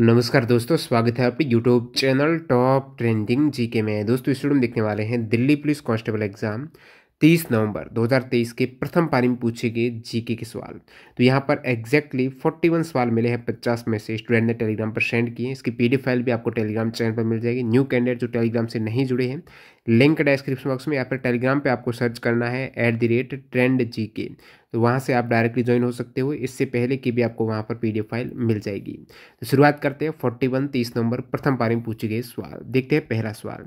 नमस्कार दोस्तों स्वागत है आपके YouTube channel top trending GK में दोस्तों स्टूडेंट देखने वाले हैं दिल्ली पुलिस कांस्टेबल एग्जाम 30 नवंबर 2023 के प्रथम पारी में पूछे गए जीके के सवाल तो यहाँ पर एग्जैक्टली 41 सवाल मिले हैं 50 में से स्टूडेंट ने टेलीग्राम पर सेंड किए इसकी पीडीएफ फाइल भी आपको टेलीग्राम चैनल पर मिल जाएगी न्यू कैंडिडेट जो टेलीग्राम से नहीं जुड़े हैं लिंक डिस्क्रिप्शन बॉक्स में या फिर टेलीग्राम पे आपको सर्च करना है at the rate trend G K तो वहाँ से आप डायरेक्टली ज्वाइन हो सकते हो इससे पहले कि भी आपको वहाँ पर पीडीएफ फाइल मिल जाएगी तो शुरुआत करते हैं फोर्टी वन तीस नंबर प्रथम पारी में पूछे गए सवाल देखते हैं पहला सवाल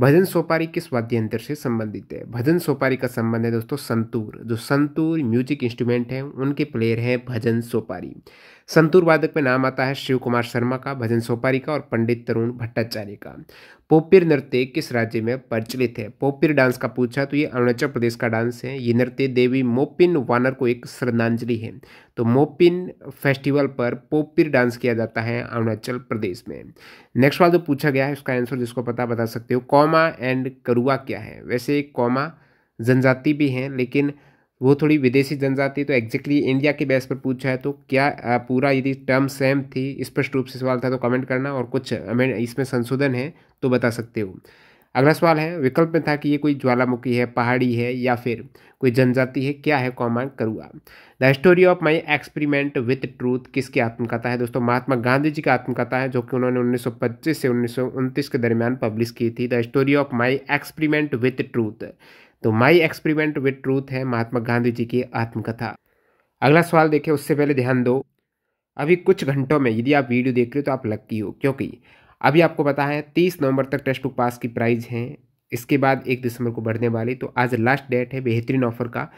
भजन सोपारी किस वाद्य यंत्र से संबंधित है भजन सोपारी का संबंध है दोस्तों संतूर जो संतूर म्यूजिक इंस्ट्रूमेंट हैं उनके प्लेयर हैं भजन सोपारी संतूर वादक में नाम आता है शिव कुमार शर्मा का भजन सोपारी का और पंडित तरुण भट्टाचार्य का पोपिर नृत्य किस राज्य में प्रचलित है पोपिर डांस का पूछा तो ये अरुणाचल प्रदेश का डांस है ये नृत्य देवी मोपिन वानर को एक श्रद्धांजलि है तो मोपिन फेस्टिवल पर पोपिर डांस किया जाता है अरुणाचल प्रदेश में नेक्स्ट वाला जो पूछा गया है उसका आंसर जिसको पता बता सकते हो कौमा एंड करुआ क्या है वैसे कौमा जनजाति भी हैं लेकिन वो थोड़ी विदेशी जनजाति तो एग्जैक्टली इंडिया के बेस पर पूछा है तो क्या पूरा यदि टर्म सेम थी स्पष्ट रूप से सवाल था तो कमेंट करना और कुछ हमें इसमें संशोधन है तो बता सकते हो अगला सवाल है विकल्प में था कि ये कोई ज्वालामुखी है पहाड़ी है या फिर कोई जनजाति है क्या है कॉमन करुआ the story of my experiment with truth किसकी आत्मकथा है दोस्तों महात्मा गांधी जी की आत्मकथा है जो कि उन्होंने 1925 से उन्नीस के दरमियान पब्लिश की थी the story of my experiment with truth तो माई एक्सपेरिमेंट विथ ट्रूथ है महात्मा गांधी जी की आत्मकथा अगला सवाल देखें उससे पहले ध्यान दो अभी कुछ घंटों में यदि आप वीडियो देख रहे हो तो आप लक्की हो क्योंकि अभी आपको पता है तीस नवंबर तक टेस्ट बुक पास की प्राइज़ हैं इसके बाद एक दिसंबर को बढ़ने वाली तो आज लास्ट डेट है बेहतरीन ऑफ़र का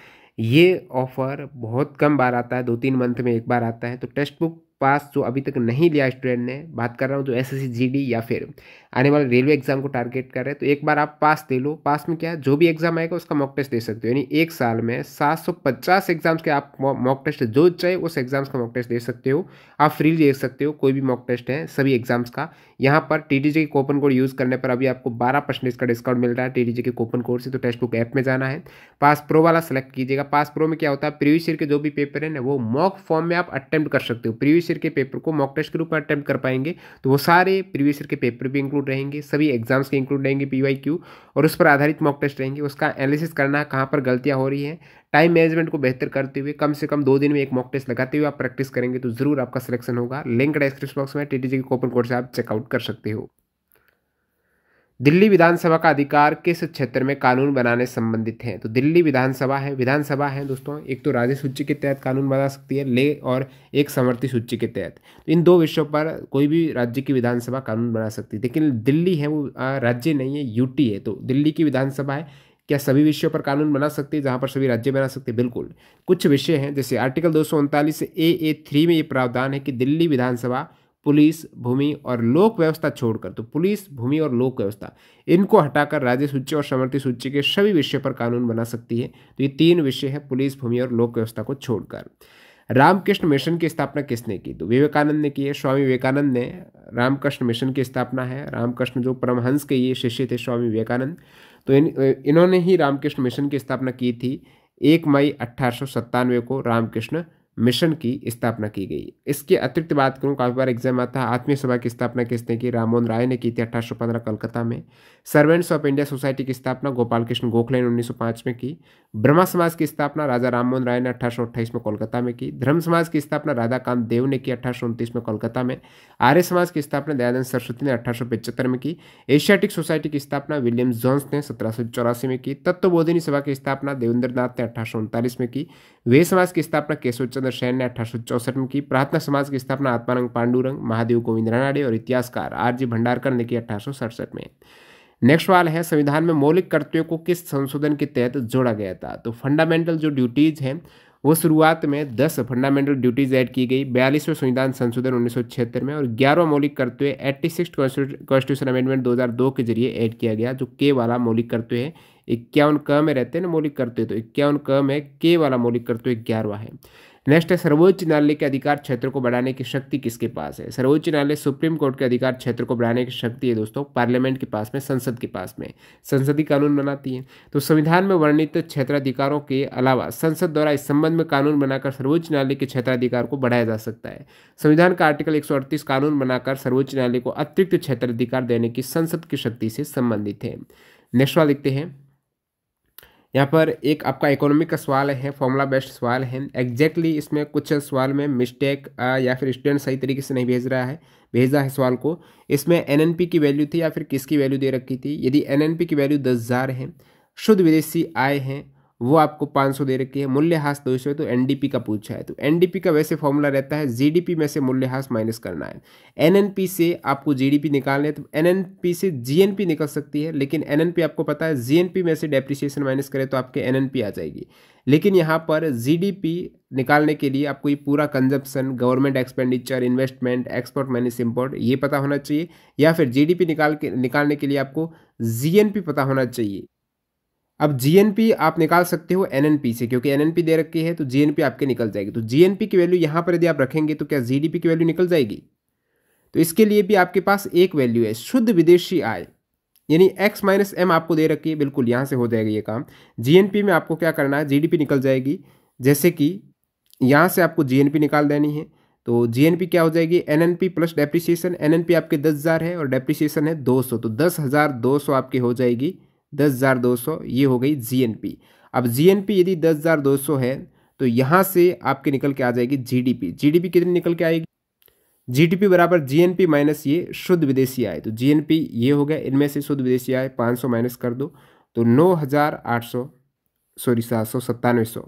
ये ऑफ़र बहुत कम बार आता है दो तीन मंथ में एक बार आता है तो टेक्स्ट बुक पास जो अभी तक नहीं लिया स्टूडेंट ने बात कर रहा हूँ जो एस एस या फिर आने वाले रेलवे एग्जाम को टारगेट कर रहे हैं तो एक बार आप पास दे लो पास में क्या है जो भी एग्जाम आएगा उसका मॉक टेस्ट दे सकते हो यानी एक साल में 750 एग्जाम्स के आप मॉक टेस्ट जो चाहे उस एग्जाम्स का मॉक टेस्ट दे सकते हो आप फ्री दे सकते हो कोई भी मॉक टेस्ट है सभी एग्जाम्स का यहाँ पर T K coupon code use करने पर अभी आपको बारह परसेंट का डिस्काउंट मिल रहा है टी के कोपन कोड से तो टेस्ट बुक ऐप में जाना है पास प्रो वाला सेलेक्ट कीजिएगा पास प्रो में क्या होता है प्रीवियस ईयर के जो भी पेपर है ना वो मॉक फॉर्म में आप अटैम्प्ट कर सकते हो प्रीवियस प्रीवियस ईयर के पेपर को मॉक टेस्ट के रूप में अटैम्प्ट कर पाएंगे तो वो सारे प्रीवियस ईयर के पेपर भी इंक्लूड रहेंगे सभी एग्जाम्स के इंक्लूड रहेंगे पी और उस पर आधारित मॉक टेस्ट रहेंगे उसका एनालिसिस करना कहाँ पर गलतियाँ हो रही हैं टाइम मैनेजमेंट को बेहतर करते हुए कम से कम दो दिन में एक मॉक टेस्ट लगाते हुए आप प्रैक्टिस करेंगे तो जरूर आपका सिलेक्शन होगा लिंक डिस्क्रिप्शन बॉक्स में T T G K coupon code से आप चेकआउट कर सकते हो दिल्ली विधानसभा का अधिकार किस क्षेत्र में कानून बनाने संबंधित है तो दिल्ली विधानसभा है विधानसभा है दोस्तों एक तो राज्य सूची के तहत कानून बना सकती है ले और एक समर्थी सूची के तहत तो इन दो विषयों पर कोई भी राज्य की विधानसभा कानून बना सकती है लेकिन दिल्ली है वो राज्य नहीं है यूटी है तो दिल्ली की विधानसभा है क्या सभी विषयों पर कानून बना सकती है जहाँ पर सभी राज्य बना सकते हैं बिल्कुल कुछ विषय हैं जैसे आर्टिकल दो उनतालीस ए ए थ्री में ये प्रावधान है कि दिल्ली विधानसभा पुलिस भूमि और लोक व्यवस्था छोड़कर तो पुलिस भूमि और लोक व्यवस्था इनको हटाकर राज्य सूची और समर्थित सूची के सभी विषय पर कानून बना सकती है तो ये तीन विषय है पुलिस भूमि और लोक व्यवस्था को छोड़कर रामकृष्ण मिशन की स्थापना किसने की तो विवेकानंद ने की है स्वामी विवेकानंद ने रामकृष्ण मिशन की स्थापना है रामकृष्ण जो परमहंस के ये शिष्य थे स्वामी विवेकानंद तो इन इन्होंने ही रामकृष्ण मिशन की स्थापना की थी एक मई अट्ठारह को रामकृष्ण मिशन की स्थापना की गई इसके अतिरिक्त बात करूं काफ़ी बार एग्जाम आता है आत्मीय सभा की स्थापना किसने की राममोहन राय ने की थी अठारह कलकत्ता में सर्वेंट्स ऑफ इंडिया सोसाइटी की स्थापना गोपाल कृष्ण गोखले ने 1905 में की ब्रह्मा समाज की स्थापना राजा राममोहन राय ने अठारह में कोलकाता में की धर्म समाज की स्थापना राधाकांत देव ने की अठारह में कोलकाता में आर्य समाज की स्थापना दयानंद सरस्वती ने अठारह में की एशियाटिक सोसाइटी की स्थापना विलियम जोन्स ने सत्रह में की तत्वबोधिनी सभा की स्थापना देवेंद्र नाथ ने अठारह में की वे समाज की स्थापना चंद्र चौदह शैन ने अठारह में की प्रार्थना समाज की स्थापना आत्मारंग पांडुरंग महादेव गोविंद रनाडे और इतिहासकार आरजी भंडारकर ने की अठारह में नेक्स्ट सवाल है संविधान में मौलिक कर्तव्यों को किस संशोधन के तहत जोड़ा गया था तो फंडामेंटल जो ड्यूटीज़ हैं वो शुरुआत में दस फंडामेंटल ड्यूटीज ऐड की गई बयालीसवें संविधान संशोधन उन्नीस में और ग्यारहवा मौलिक कर्तव्य एट्टी सिक्स कॉन्स्टिट्यूशन अमेंडमेंट 2002 के जरिए ऐड किया गया जो के वाला मौलिक कर्तव्य है इक्यावन क में रहते हैं ना मौलिक कर्तव्य तो इक्यावन क में के वाला मौलिक कर्तव्य ग्यारहवा है नेक्स्ट है सर्वोच्च न्यायालय के अधिकार क्षेत्र को बढ़ाने की शक्ति किसके पास है सर्वोच्च न्यायालय सुप्रीम कोर्ट के अधिकार क्षेत्र को बढ़ाने की शक्ति है दोस्तों पार्लियामेंट के पास में संसद के पास में संसदीय कानून बनाती है तो संविधान में वर्णित क्षेत्राधिकारों के अलावा संसद द्वारा इस संबंध में कानून बनाकर सर्वोच्च न्यायालय के क्षेत्राधिकार को बढ़ाया जा सकता है संविधान का आर्टिकल एक कानून बनाकर सर्वोच्च न्यायालय को अतिरिक्त क्षेत्राधिकार देने की संसद की शक्ति से संबंधित है नेक्स्ट वाला लिखते हैं यहाँ पर एक आपका इकोनॉमिक का सवाल है फॉर्मूला बेस्ड सवाल है एग्जैक्टली इसमें कुछ सवाल में मिस्टेक या फिर स्टूडेंट सही तरीके से नहीं भेज रहा है भेजा है सवाल को इसमें एनएनपी की वैल्यू थी या फिर किसकी वैल्यू दे रखी थी यदि एनएनपी की वैल्यू दस हज़ार है शुद्ध विदेशी आय है वो आपको 500 दे रखी है मूल्यह्रास दो सौ तो एनडीपी का पूछा है तो एनडीपी का वैसे फॉर्मूला रहता है जीडीपी में से मूल्यह्रास माइनस करना है एनएनपी से आपको जीडीपी निकालना है तो एनएनपी से जीएनपी निकल सकती है लेकिन एनएनपी आपको पता है जीएनपी में से डेप्रिसिएशन माइनस करें तो आपके एनएनपी आ जाएगी लेकिन यहाँ पर पी निकालने के लिए आपको ये पूरा consumption government expenditure investment export minus import ये पता होना चाहिए या फिर पी निकाल के निकालने के लिए आपको पी पता होना चाहिए अब जीएनपी आप निकाल सकते हो एनएनपी से क्योंकि एनएनपी दे रखी है तो जीएनपी आपके निकल जाएगी तो जीएनपी की वैल्यू यहाँ पर यदि आप रखेंगे तो क्या जीडीपी की वैल्यू निकल जाएगी तो इसके लिए भी आपके पास एक वैल्यू है शुद्ध विदेशी आय यानी एक्स माइनस एम आपको दे रखी है बिल्कुल यहाँ से हो जाएगा ये काम जीएनपी में आपको क्या करना है जीडीपी निकल जाएगी जैसे कि यहाँ से आपको जीएनपी निकाल देनी है तो जीएनपी क्या हो जाएगी एनएनपी प्लस डेप्रिसिएशन एनएनपी आपके दस हज़ार है और डेप्रिसिएशन है दो सौ तो दस हज़ार दो सौ आपकी हो जाएगी दस हज़ार दो सौ ये हो गई जी एन पी अब जी एन पी यदि दस हज़ार दो सौ है तो यहाँ से आपके निकल के आ जाएगी G D P G D P कितनी निकल के आएगी जी डी पी बराबर जी एन पी माइनस ये शुद्ध विदेशी आय तो जी एन पी ये हो गया इनमें से शुद्ध विदेशी आय पाँच सौ माइनस कर दो तो नौ हज़ार आठ सौ सॉरी सात सौ सत्तानवे सौ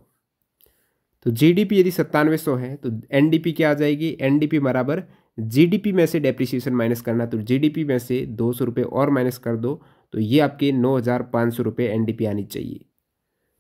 तो जीडीपी यदि सत्तानवे सौ है तो एनडीपी क्या आ जाएगी एनडीपी बराबर जीडीपी में से डेप्रिसिएशन माइनस करना तो जीडीपी में से दो सौ रुपये और माइनस कर दो तो ये आपके नौ हज़ार पाँच सौ रुपये एन आनी चाहिए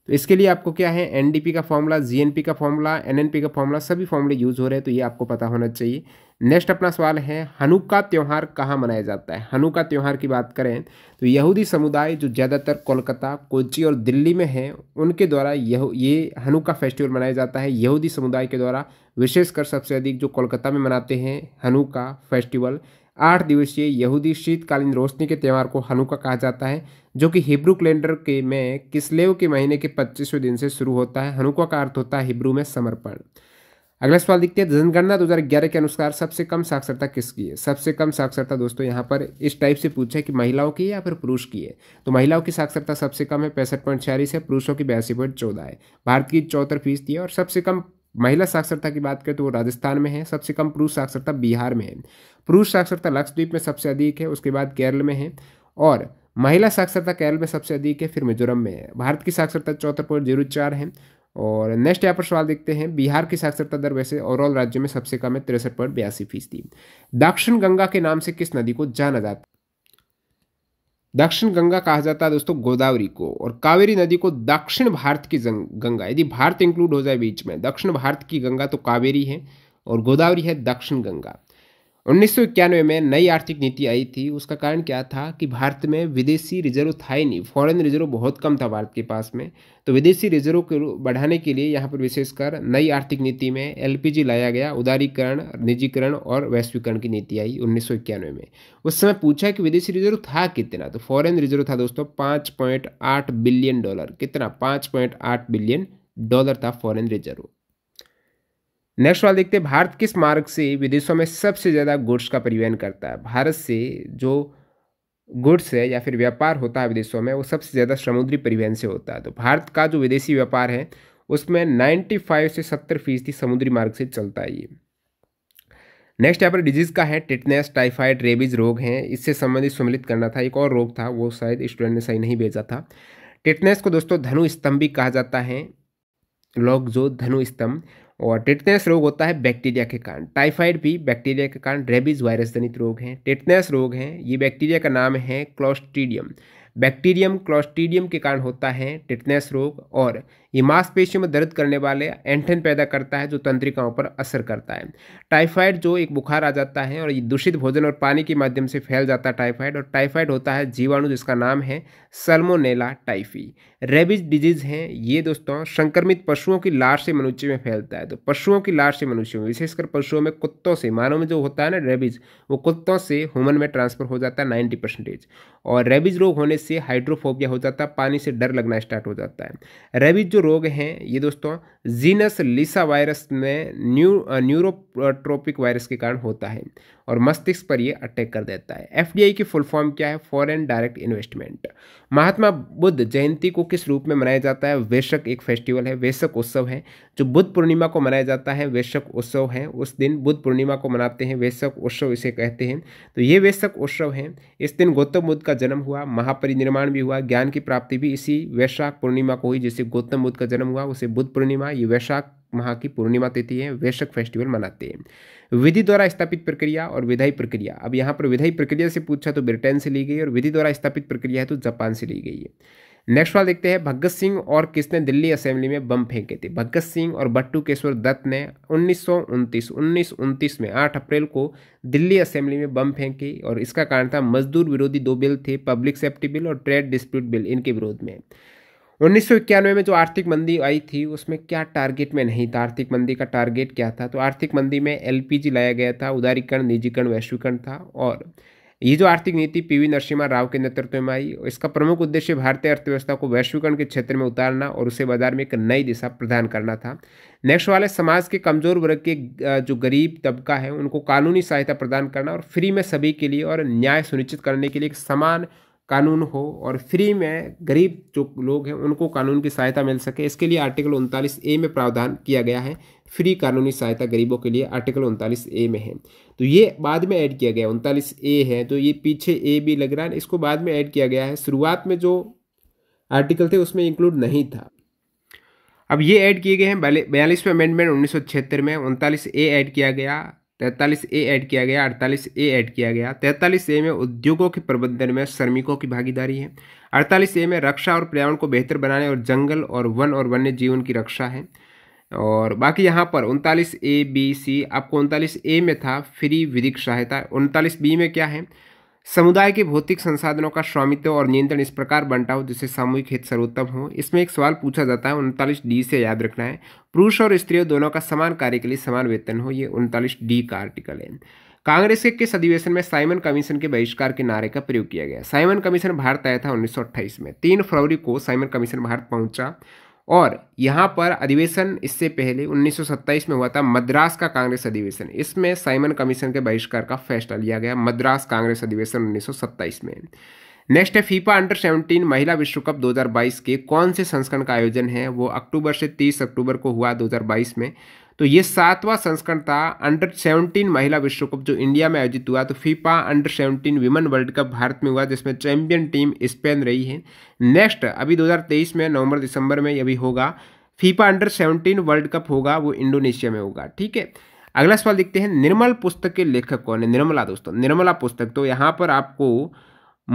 तो इसके लिए आपको क्या है एन का फॉर्मूला जी का फॉर्मूला एन का फॉर्मूला सभी फॉर्मूले यूज़ हो रहे हैं तो ये आपको पता होना चाहिए नेक्स्ट अपना सवाल है हनुका का त्यौहार कहाँ मनाया जाता है हनुका का त्यौहार की बात करें तो यहूदी समुदाय जो ज़्यादातर कोलकाता कोची और दिल्ली में है उनके द्वारा यह ये हनुका फेस्टिवल मनाया जाता है यहूदी समुदाय के द्वारा विशेषकर सबसे अधिक जो कोलकाता में मनाते हैं हनुका फेस्टिवल आठ दिवसीय यहूदी शीतकालीन रोशनी के त्यौहार को हनुका कहा जाता है जो कि हिब्रू कैलेंडर के में किसलेव के महीने के पच्चीसवें दिन से शुरू होता है हनुका का अर्थ होता है हिब्रू में समर्पण अगला सवाल दिखते हैं जनगणना 2011 के अनुसार सबसे कम साक्षरता किसकी है सबसे कम साक्षरता दोस्तों यहाँ पर इस टाइप से पूछा है कि महिलाओं की या फिर पुरुष की है तो महिलाओं की साक्षरता सबसे कम है पैंसठ पॉइंट छियालीस है पुरुषों की बयासी पॉइंट चौदह है भारत की चौहत्तर फीसदी है और सबसे कम महिला साक्षरता की बात करें तो वो राजस्थान में है सबसे कम पुरुष साक्षरता बिहार में है पुरुष साक्षरता लक्षद्वीप में सबसे अधिक है उसके बाद केरल में है और महिला साक्षरता केरल में सबसे अधिक है फिर मिजोरम में है भारत की साक्षरता चौथा पॉइंट जीरो चार है और नेक्स्ट यहाँ पर सवाल देखते हैं बिहार की साक्षरता दर वैसे ओवरऑल राज्य में सबसे कम है तिरसठ पॉइंट बयासी फीसदी दक्षिण गंगा के नाम से किस नदी को जाना जाता है दक्षिण गंगा कहा जाता है दोस्तों गोदावरी को और कावेरी नदी को दक्षिण भारत की गंगा यदि भारत इंक्लूड हो जाए बीच में दक्षिण भारत की गंगा तो कावेरी है और गोदावरी है दक्षिण गंगा उन्नीस में नई आर्थिक नीति आई थी उसका कारण क्या था कि भारत में विदेशी रिजर्व था ही नहीं फॉरेन रिजर्व बहुत कम था भारत के पास में तो विदेशी रिजर्व को बढ़ाने के लिए यहाँ पर विशेषकर नई आर्थिक नीति में एलपीजी लाया गया उदारीकरण निजीकरण और वैश्वीकरण की नीति आई उन्नीस में उस समय पूछा कि विदेशी रिजर्व था कितना तो फॉरेन रिजर्व था दोस्तों पाँच बिलियन डॉलर कितना पाँच बिलियन डॉलर था फॉरेन रिजर्व नेक्स्ट सवाल देखते हैं भारत किस मार्ग से विदेशों में सबसे ज़्यादा गुड्स का परिवहन करता है भारत से जो गुड्स है या फिर व्यापार होता है विदेशों में वो सबसे ज़्यादा समुद्री परिवहन से होता है तो भारत का जो विदेशी व्यापार है उसमें 95 से 70 फीसदी समुद्री मार्ग से चलता है ये नेक्स्ट यहाँ पर डिजीज़ का है टिटनेस टाइफाइड रेबीज रोग हैं इससे संबंधित सम्मिलित करना था एक और रोग था वो शायद स्टूडेंट ने सही नहीं भेजा था टिटनेस को दोस्तों धनु स्तंभ भी कहा जाता है लोग जो धनु स्तंभ और टेटनेस रोग होता है बैक्टीरिया के कारण टाइफाइड भी बैक्टीरिया के कारण रेबीज वायरस जनित रोग हैं टेटनेस रोग हैं ये बैक्टीरिया का नाम है क्लोस्टीडियम बैक्टीरियम क्लोस्टीडियम के कारण होता है टेटनेस रोग और ये मांसपेशियों में दर्द करने वाले एंठन पैदा करता है जो तंत्रिकाओं पर असर करता है टाइफाइड जो एक बुखार आ जाता है और ये दूषित भोजन और पानी के माध्यम से फैल जाता है टाइफाइड और टाइफाइड होता है जीवाणु जिसका नाम है सलमोनेला टाइफी रेबिज डिजीज़ है ये दोस्तों संक्रमित पशुओं की लार से मनुष्य में फैलता है तो पशुओं की लार से मनुष्यों में विशेषकर पशुओं में कुत्तों से मानव में जो होता है ना रेबिज वो कुत्तों से ह्यूमन में ट्रांसफर हो जाता है नाइन्टी परसेंटेज और रेबिज रोग होने से हाइड्रोफोबिया हो जाता है पानी से डर लगना स्टार्ट हो जाता है रेबिज जो जो रोग हैं ये दोस्तों जीनस लिसा वायरस में न्यू न्यूरोट्रोपिक वायरस के कारण होता है और मस्तिष्क पर ये अटैक कर देता है एफ की फुल फॉर्म क्या है foreign direct investment Mahatma Buddha Jayanti को किस रूप में मनाया जाता है वेशक एक फेस्टिवल है वेशक उत्सव है जो बुद्ध पूर्णिमा को मनाया जाता है वेशक उत्सव है उस दिन बुद्ध पूर्णिमा को मनाते हैं वेशक उत्सव इसे कहते हैं तो ये वेशक उत्सव है इस दिन गौतम बुद्ध का जन्म हुआ महापरिनिर्माण भी हुआ ज्ञान की प्राप्ति भी इसी वैशाख पूर्णिमा को हुई जिसे गौतम बुद्ध का जन्म हुआ उसे बुद्ध पूर्णिमा ये वैशाख माह की पूर्णिमा तिथि है वैशक फेस्टिवल मनाते हैं विधि द्वारा स्थापित प्रक्रिया और विधायी प्रक्रिया अब यहाँ पर विधायी प्रक्रिया से पूछा तो ब्रिटेन से ली गई और विधि द्वारा स्थापित प्रक्रिया है तो जापान से ली गई है नेक्स्ट वाला देखते हैं भगत सिंह और किसने दिल्ली असेंबली में बम फेंके थे भगत सिंह और बट्टू केश्वर दत्त ने उन्नीस उन्नीस में 8 अप्रैल को दिल्ली असेंबली में बम फेंके और इसका कारण था मजदूर विरोधी दो बिल थे पब्लिक सेफ्टी बिल और ट्रेड डिस्प्यूट बिल इनके विरोध में उन्नीस में जो आर्थिक मंदी आई थी उसमें क्या टारगेट में नहीं था आर्थिक मंदी का टारगेट क्या था तो आर्थिक मंदी में एल लाया गया था उदारीकरण निजीकरण वैश्वीकरण था और ये जो आर्थिक नीति पीवी नरसिम्हा राव के नेतृत्व में आई इसका प्रमुख उद्देश्य भारतीय अर्थव्यवस्था को वैश्वीकरण के क्षेत्र में उतारना और उसे बाजार में एक नई दिशा प्रदान करना था नेक्स्ट वाले समाज के कमजोर वर्ग के जो गरीब तबका है उनको कानूनी सहायता प्रदान करना और फ्री में सभी के लिए और न्याय सुनिश्चित करने के लिए एक समान कानून हो और फ्री में गरीब जो लोग हैं उनको कानून की सहायता मिल सके इसके लिए आर्टिकल उनतालीस ए में प्रावधान किया गया है फ्री कानूनी सहायता गरीबों के लिए आर्टिकल उनतालीस ए में है तो ये बाद में ऐड किया गया उनतालीस ए है तो ये पीछे ए भी लग रहा है इसको बाद में ऐड किया गया है शुरुआत में जो आर्टिकल थे उसमें इंक्लूड नहीं था अब ये ऐड किए गए हैं बयालीसवें अमेंडमेंट उन्नीस में उनतालीस ए ऐड किया गया तैंतालीस ए ऐड किया गया अड़तालीस ए ऐड किया गया तैंतालीस ए में उद्योगों के प्रबंधन में श्रमिकों की भागीदारी है अड़तालीस ए में रक्षा और पर्यावरण को बेहतर बनाने और जंगल और वन और वन्य जीवन की रक्षा है और बाकी यहाँ पर उनतालीस ए बी सी आपको उनतालीस ए में था फ्री विधिक सहायता उनतालीस बी में क्या है समुदाय के भौतिक संसाधनों का स्वामित्व और नियंत्रण इस प्रकार बंटा हो जिससे सामूहिक हित सर्वोत्तम हो इसमें एक सवाल पूछा जाता है उनतालीस डी से याद रखना है पुरुष और स्त्रियों दोनों का समान कार्य के लिए समान वेतन हो ये उनतालीस डी का आर्टिकल है कांग्रेस के किस अधिवेशन में साइमन कमीशन के बहिष्कार के नारे का प्रयोग किया गया साइमन कमीशन भारत आया था उन्नीस में तीन फरवरी को साइमन कमीशन भारत पहुंचा और यहाँ पर अधिवेशन इससे पहले 1927 में हुआ था मद्रास का कांग्रेस अधिवेशन इसमें साइमन कमीशन के बहिष्कार का फैसला लिया गया मद्रास कांग्रेस अधिवेशन 1927 में नेक्स्ट है फीफा अंडर 17 महिला विश्व कप 2022 के कौन से संस्करण का आयोजन है वो अक्टूबर से 30 अक्टूबर को हुआ 2022 में तो ये सातवां संस्करण था अंडर सेवनटीन महिला विश्व कप जो इंडिया में आयोजित हुआ तो FIFA under seventeen women world cup Bharat में हुआ जिसमें चैंपियन टीम स्पेन रही है नेक्स्ट अभी 2023 में नवंबर दिसंबर में ये होगा FIFA under seventeen world cup होगा वो इंडोनेशिया में होगा ठीक है अगला सवाल देखते हैं निर्मल पुस्तक के लेखक कौन है निर्मला दोस्तों निर्मला पुस्तक तो यहाँ पर आपको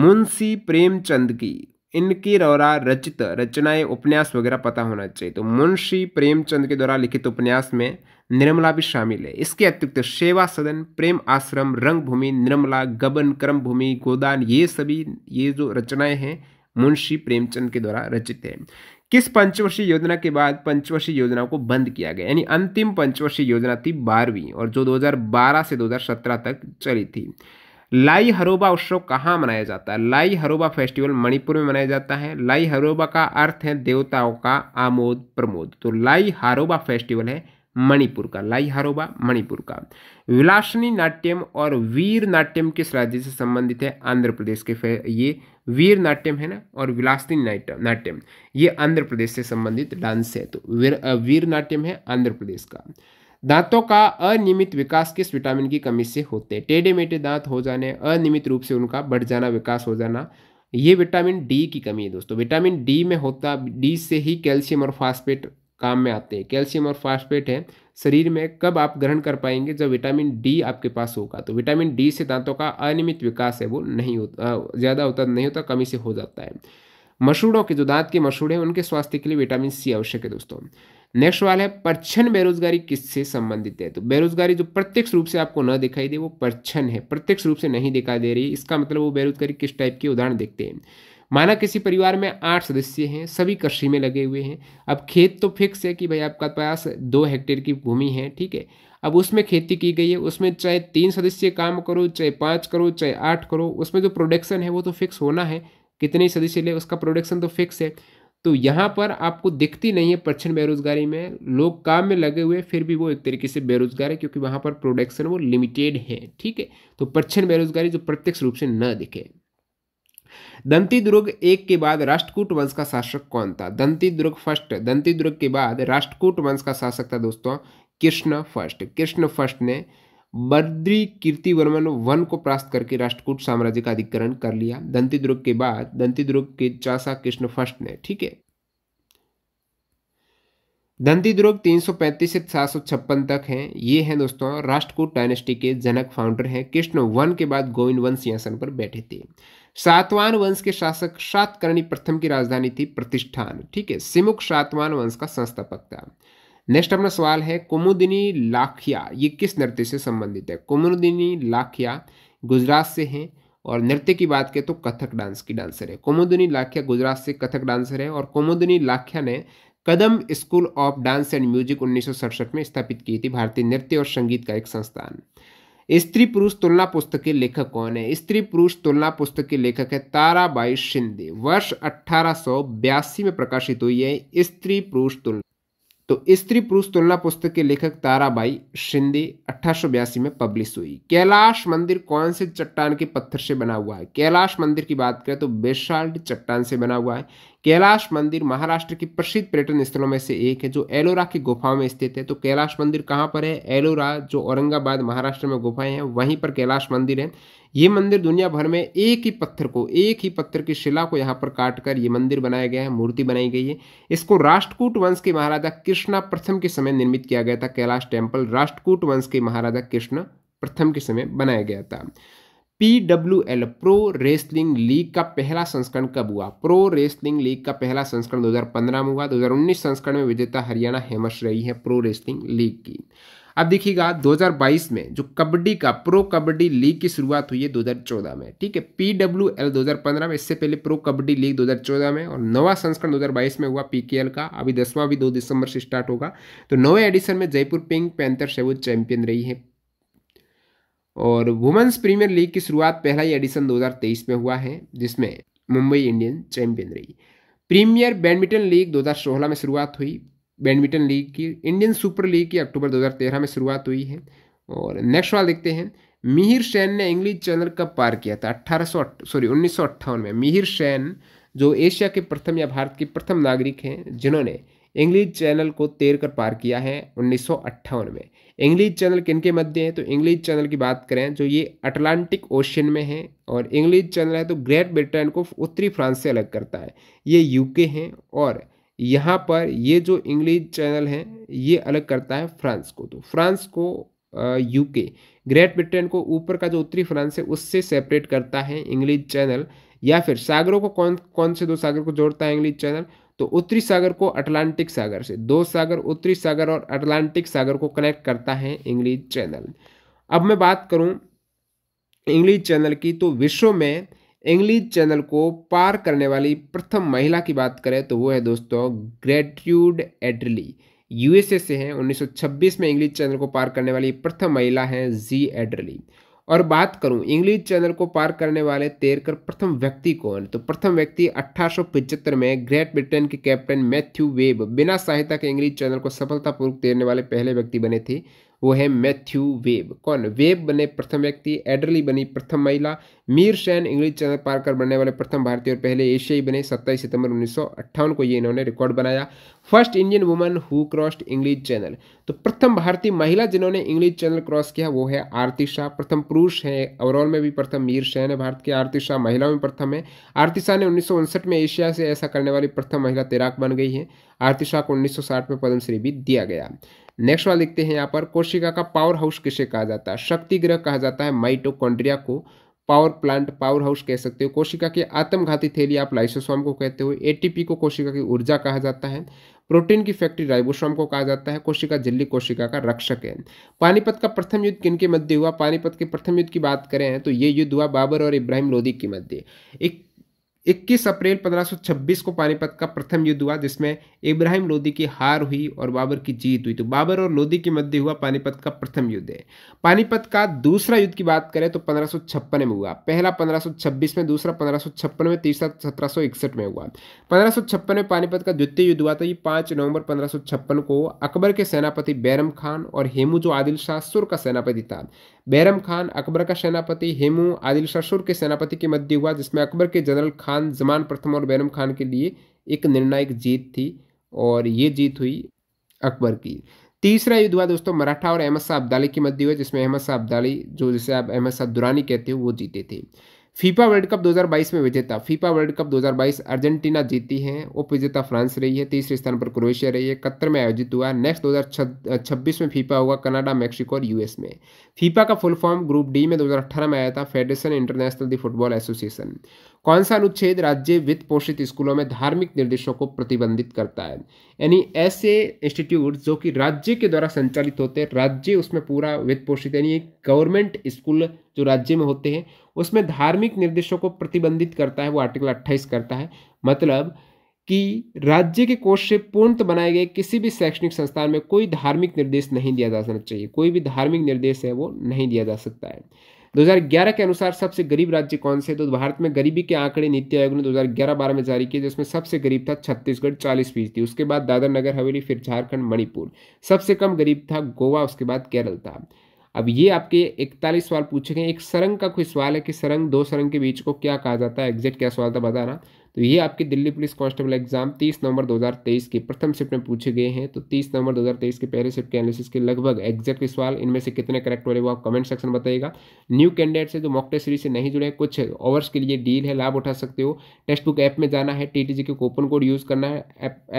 मुंशी प्रेमचंद की इनकी द्वारा रचित रचनाएं उपन्यास वगैरह पता होना चाहिए तो मुंशी प्रेमचंद के द्वारा लिखित उपन्यास में निर्मला भी शामिल है इसके अतिरिक्त सेवा सदन प्रेम आश्रम रंगभूमि निर्मला गबन कर्म भूमि गोदान ये सभी ये जो रचनाएं हैं मुंशी प्रेमचंद के द्वारा रचित है किस पंचवर्षीय योजना के बाद पंचवर्षीय योजना को बंद किया गया यानी अंतिम पंचवर्षीय योजना थी बारहवीं और जो 2012 से 2017 तक चली थी लाई हरोबा उत्सव कहाँ मनाया जाता है लाई हरोबा फेस्टिवल मणिपुर में मनाया जाता है लाई हरोबा का अर्थ है देवताओं का आमोद प्रमोद तो लाई हरोबा फेस्टिवल है मणिपुर का लाई हरोबा मणिपुर का विलासनी नाट्यम और वीर नाट्यम किस राज्य से संबंधित है आंध्र प्रदेश के ये वीर नाट्यम है ना और विलासनी नाट्यम ये आंध्र प्रदेश से संबंधित डांस है तो वीर वीर नाट्यम है आंध्र प्रदेश का दांतों का अनियमित विकास किस विटामिन की कमी से होते हैं टेढ़े मेटे दांत हो जाने अनियमित रूप से उनका बढ़ जाना विकास हो जाना ये विटामिन डी की कमी है दोस्तों विटामिन डी में होता डी से ही कैल्शियम और फास्फेट काम में आते हैं कैल्शियम और फास्फेट है शरीर में कब आप ग्रहण कर पाएंगे जब विटामिन डी आपके पास होगा तो विटामिन डी से दांतों का अनियमित विकास है वो नहीं होता ज़्यादा होता नहीं होता कमी से हो जाता है मशहूरों के जो दांत के मशहूर हैं उनके स्वास्थ्य के लिए विटामिन सी आवश्यक है दोस्तों नेक्स्ट सवाल है परछन बेरोजगारी किससे संबंधित है तो बेरोजगारी जो प्रत्यक्ष रूप से आपको न दिखाई दे वो परछन है प्रत्यक्ष रूप से नहीं दिखाई दे रही इसका मतलब वो बेरोजगारी किस टाइप के उदाहरण देखते हैं माना किसी परिवार में आठ सदस्य हैं सभी कृषि में लगे हुए हैं अब खेत तो फिक्स है कि भाई आपका पास दो हेक्टेयर की भूमि है ठीक है अब उसमें खेती की गई है उसमें चाहे तीन सदस्य काम करो चाहे पाँच करो चाहे आठ करो उसमें जो प्रोडक्शन है वो तो फिक्स होना है कितनी सदी से ले उसका प्रोडक्शन तो फिक्स है तो यहाँ पर आपको दिखती नहीं है पश्चिम बेरोजगारी में लोग काम में लगे हुए फिर भी वो एक तरीके से बेरोजगार है क्योंकि वहाँ पर प्रोडक्शन वो लिमिटेड है ठीक है तो पश्चिम बेरोजगारी जो प्रत्यक्ष रूप से न दिखे दंती दुर्ग एक के बाद राष्ट्रकूट वंश का शासक कौन था दंती दुर्ग फर्स्ट दंती दुर्ग के बाद राष्ट्रकूट वंश का शासक था दोस्तों कृष्ण फर्स्ट कृष्ण फर्स्ट ने बद्री वर्मन वन को परास्त करके राष्ट्रकूट साम्राज्य का अधिकरण कर लिया दंती दुर्ग के बाद दंती दुर्ग के चाचा कृष्ण फर्स्ट ने ठीक है दंती दुर्ग 335 से सात तक हैं ये हैं दोस्तों राष्ट्रकूट डायनेस्टी के जनक फाउंडर हैं कृष्ण वन के बाद गोविंद वन सिंहासन पर बैठे थे सातवान वंश के शासक सातकर्णी प्रथम की राजधानी थी प्रतिष्ठान ठीक है सिमुख सातवान वंश का संस्थापक था नेक्स्ट अपना सवाल है कुमुदिनी लाखिया ये किस नृत्य से संबंधित है कुमुदिनी लाखिया गुजरात से हैं और नृत्य की बात करें तो कथक डांस की डांसर है कुमुदिनी लाखिया गुजरात से कथक डांसर है और कुमुदिनी लाखिया ने Kadam school of dance and music उन्नीस में स्थापित की थी भारतीय नृत्य और संगीत का एक संस्थान स्त्री पुरुष तुलना पुस्तक के लेखक कौन है स्त्री पुरुष तुलना पुस्तक के लेखक है ताराबाई शिंदे वर्ष अठारह में प्रकाशित हुई है स्त्री पुरुष तुलना तो स्त्री पुरुष तुलना पुस्तक के लेखक ताराबाई शिंदे अठारह में पब्लिश हुई कैलाश मंदिर कौन से चट्टान के पत्थर से बना हुआ है कैलाश मंदिर की बात करें तो बेसाल्ट चट्टान से बना हुआ है कैलाश मंदिर महाराष्ट्र की प्रसिद्ध पर्यटन स्थलों में से एक है जो एलोरा की गुफाओं में स्थित है तो कैलाश मंदिर कहाँ पर है एलोरा जो औरंगाबाद महाराष्ट्र में गुफाएं हैं वहीं पर कैलाश मंदिर है ये मंदिर दुनिया भर में एक ही पत्थर को एक ही पत्थर की शिला को यहाँ पर काट कर ये मंदिर बनाया गया है मूर्ति बनाई गई है इसको राष्ट्रकूट वंश के महाराजा कृष्णा प्रथम के समय निर्मित किया गया था कैलाश टेम्पल राष्ट्रकूट वंश के महाराजा कृष्ण प्रथम के समय बनाया गया था एल प्रो रेसलिंग लीग का पहला संस्करण कब हुआ प्रो रेसलिंग लीग का पहला संस्करण 2015 में हुआ 2019 संस्करण में विजेता हरियाणा हेमस रही है प्रो रेसलिंग लीग की अब देखिएगा 2022 में जो कबड्डी का प्रो कबड्डी लीग की शुरुआत हुई है 2014 में ठीक है पी डब्ल्यू एल दो में इससे पहले प्रो कबड्डी लीग 2014 में और नवा संस्करण 2022 में हुआ पी का अभी दसवां भी 2 दिसंबर से स्टार्ट होगा तो नवे एडिशन में जयपुर पिंक पैंथर से वो चैंपियन रही है और वुमेंस प्रीमियर लीग की शुरुआत पहला ही एडिशन 2023 में हुआ है जिसमें मुंबई इंडियन चैंपियन रही प्रीमियर बैडमिंटन लीग 2016 में शुरुआत हुई बैडमिंटन लीग की इंडियन सुपर लीग की अक्टूबर 2013 में शुरुआत हुई है और नेक्स्ट सवाल देखते हैं मिहिर सैन ने इंग्लिश चैनल कब पार किया था अट्ठारह सॉरी उन्नीस में मिहिर सैन जो एशिया के प्रथम या भारत के प्रथम नागरिक हैं जिन्होंने इंग्लिश चैनल को तैर कर पार किया है उन्नीस में इंग्लिश चैनल किन के मध्य है तो इंग्लिश चैनल की बात करें जो ये अटलांटिक ओशन में है और इंग्लिश चैनल है तो ग्रेट ब्रिटेन को उत्तरी फ्रांस से अलग करता है ये यूके हैं और यहाँ पर ये जो इंग्लिश चैनल है ये अलग करता है फ्रांस को तो फ्रांस को यूके ग्रेट ब्रिटेन को ऊपर का जो उत्तरी फ्रांस है उससे सेपरेट करता है इंग्लिश चैनल या फिर सागरों को कौन कौन से दो सागर को जोड़ता है इंग्लिश चैनल तो उत्तरी सागर को अटलांटिक सागर से दो सागर उत्तरी सागर और अटलांटिक सागर को कनेक्ट करता है इंग्लिश चैनल अब मैं बात करूं इंग्लिश चैनल की तो विश्व में इंग्लिश चैनल को पार करने वाली प्रथम महिला की बात करें तो वो है दोस्तों ग्रेट्यूड एडली यूएसए से हैं 1926 में इंग्लिश चैनल को पार करने वाली प्रथम महिला हैं जी एडरली और बात करूं इंग्लिश चैनल को पार करने वाले तैरकर प्रथम व्यक्ति कौन तो प्रथम व्यक्ति अठारह में ग्रेट ब्रिटेन के कैप्टन मैथ्यू वेब बिना सहायता के इंग्लिश चैनल को सफलतापूर्वक तैरने वाले पहले व्यक्ति बने थे वो है मैथ्यू वेब कौन वेब बने प्रथम व्यक्ति एडरली बनी प्रथम महिला मीर शैन इंग्लिश चैनल पार कर बनने वाले प्रथम भारतीय और पहले एशियाई बने सत्ताईस सितंबर उन्नीस को ये इन्होंने रिकॉर्ड बनाया first Indian woman who crossed English channel तो प्रथम भारतीय महिला जिन्होंने इंग्लिश चैनल क्रॉस किया वो है आरती शाह प्रथम पुरुष है ओवरऑल में भी प्रथम मीर शहन है भारत के आरती शाह महिला में प्रथम है आरती शाह ने उन्नीस में एशिया से ऐसा करने वाली प्रथम महिला तैराक बन गई है आरती शाह को उन्नीस में पद्मश्री भी दिया गया नेक्स्ट वाला लिखते हैं यहाँ पर कोशिका का पावर हाउस किसे कहा जाता है शक्ति ग्रह कहा जाता है माइटोकॉन्ड्रिया को पावर प्लांट पावर हाउस कह सकते हो कोशिका के आत्मघाती थैली आप लाइसोसोम को कहते हो एटीपी को कोशिका की ऊर्जा कहा जाता है प्रोटीन की फैक्ट्री राइबोसोम को कहा जाता है कोशिका झिल्ली कोशिका का रक्षक है पानीपत का प्रथम युद्ध किन के मध्य हुआ पानीपत के प्रथम युद्ध की बात करें तो ये युद्ध हुआ बाबर और इब्राहिम लोदी के मध्य एक 21 अप्रैल 1526 को पानीपत का प्रथम युद्ध हुआ जिसमें इब्राहिम लोदी की हार हुई और बाबर की जीत हुई तो बाबर और लोदी के मध्य हुआ पानीपत का प्रथम युद्ध है पानीपत का दूसरा युद्ध की बात करें तो पंद्रह में हुआ पहला 1526 में दूसरा पंद्रह में तीसरा सत्रह में हुआ पंद्रह में पानीपत का द्वितीय युद्ध हुआ था ये पाँच नवंबर पंद्रह को अकबर के सेनापति बैरम खान और हेमू जो आदिल शाह सुर का सेनापति था बैरम खान अकबर का सेनापति हेमू आदिल शसुर के सेनापति के मध्य हुआ जिसमें अकबर के जनरल खान जमान प्रथम और बैरम खान के लिए एक निर्णायक जीत थी और ये जीत हुई अकबर की तीसरा युद्ध हुआ दोस्तों मराठा और अहमद शाह अब्दाली के मध्य हुआ जिसमें अहमद शाह अब्दाली जो जिसे आप अहमद शाह दुरानी कहते हो वो जीते थे फीफा वर्ल्ड कप 2022 में विजेता फीफा वर्ल्ड कप 2022 अर्जेंटीना जीती है उप विजेता फ्रांस रही है तीसरे स्थान पर क्रोएशिया रही है कतर में आयोजित हुआ नेक्स्ट 2026 में फीफा होगा कनाडा मेक्सिको और यूएस में फीफा का फुल फॉर्म ग्रुप डी में 2018 में आया था Federation International de Football Association कौन सा अनुच्छेद राज्य वित्त पोषित स्कूलों में धार्मिक निर्देशों को प्रतिबंधित करता है यानी ऐसे इंस्टीट्यूट जो कि राज्य के द्वारा संचालित होते हैं राज्य उसमें पूरा वित्त पोषित यानी गवर्नमेंट स्कूल जो राज्य में होते हैं उसमें धार्मिक निर्देशों को प्रतिबंधित करता है वो आर्टिकल अट्ठाईस करता है मतलब कि राज्य के कोष से पूर्णतः बनाए गए किसी भी शैक्षणिक संस्थान में कोई धार्मिक निर्देश नहीं दिया जा सकना चाहिए कोई भी धार्मिक निर्देश है वो नहीं दिया जा सकता है 2011 के अनुसार सबसे गरीब राज्य कौन से तो भारत में गरीबी के आंकड़े नीति आयोग ने 2011-12 में जारी किए जिसमें सबसे गरीब था छत्तीसगढ़ चालीस फीसदी उसके बाद दादर नगर हवेली फिर झारखंड मणिपुर सबसे कम गरीब था गोवा उसके बाद केरल था अब ये आपके इकतालीस सवाल पूछे गए एक सरंग का कोई सवाल है कि सरंग दो सरंग के बीच को क्या कहा जाता है एग्जैक्ट क्या सवाल था बताना तो ये आपके दिल्ली पुलिस कांस्टेबल एग्जाम तीस नवंबर 2023 के प्रथम शिफ्ट में पूछे गए हैं तो तीस नवंबर 2023 के पहले शिफ्ट के एनालिसिस के लगभग एग्जैक्ट सवाल इनमें से कितने करेक्ट हो रहे वो आप कमेंट सेक्शन बताएगा न्यू कैंडिडेट से जो मॉक टेस्ट सीरीज से नहीं जुड़े कुछ ओवर्स के लिए डील है लाभ उठा सकते हो टेक्स्ट बुक ऐप में जाना है T K coupon code use करना है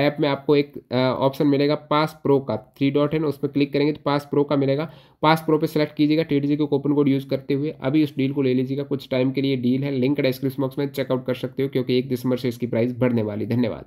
ऐप में आपको एक ऑप्शन मिलेगा पास प्रो का थ्री डॉट है ना उस पर क्लिक करेंगे तो पास प्रो का मिलेगा पास प्रो पर सेलेक्ट कीजिएगा T K coupon code use करते हुए अभी उस डील को ले लीजिएगा कुछ टाइम के लिए डील है लिंक डिस्क्रिप्शन बॉक्स में चेकआउट कर सकते हो क्योंकि एक दिसंबर से इसकी प्राइस बढ़ने वाली धन्यवाद